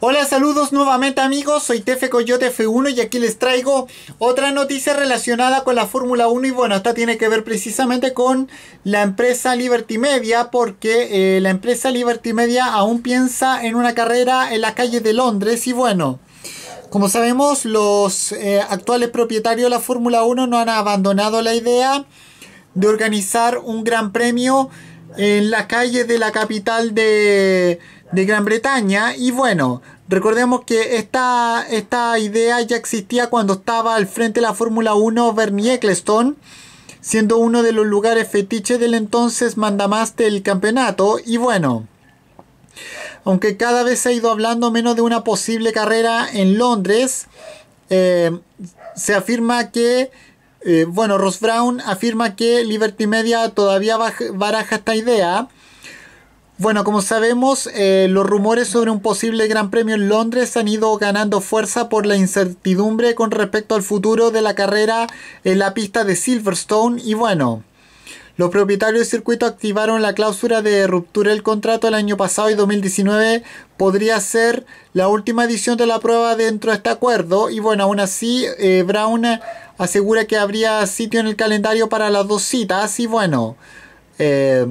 Hola, saludos nuevamente amigos, soy Tefe Coyote F1 y aquí les traigo otra noticia relacionada con la Fórmula 1 y bueno, esta tiene que ver precisamente con la empresa Liberty Media porque eh, la empresa Liberty Media aún piensa en una carrera en la calle de Londres y bueno, como sabemos los eh, actuales propietarios de la Fórmula 1 no han abandonado la idea de organizar un gran premio en la calle de la capital de, Gran Bretaña. Y bueno, recordemos que esta, esta idea ya existía cuando estaba al frente de la Fórmula 1 Bernie Eccleston. siendo uno de los lugares fetiches del entonces mandamás del campeonato. Y bueno. Aunque cada vez se ha ido hablando menos de una posible carrera en Londres, eh, se afirma que eh, bueno, Ross Brown afirma que Liberty Media todavía baraja esta idea. Bueno, como sabemos, eh, los rumores sobre un posible Gran Premio en Londres han ido ganando fuerza por la incertidumbre con respecto al futuro de la carrera en la pista de Silverstone y bueno, los propietarios del circuito activaron la cláusula de ruptura del contrato el año pasado y 2019 podría ser la última edición de la prueba dentro de este acuerdo y bueno, aún así eh, Brown asegura que habría sitio en el calendario para las dos citas y bueno, eh,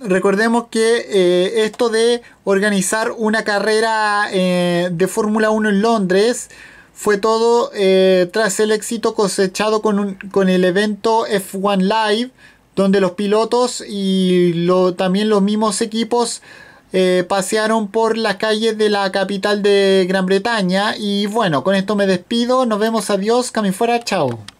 recordemos que eh, esto de organizar una carrera de Fórmula 1 en Londres, fue todo eh, tras el éxito cosechado con, el evento F1 Live, donde los pilotos y lo, también los mismos equipos eh, pasearon por las calles de la capital de Gran Bretaña. Y bueno, con esto me despido, nos vemos, adiós, camino fuera, chao.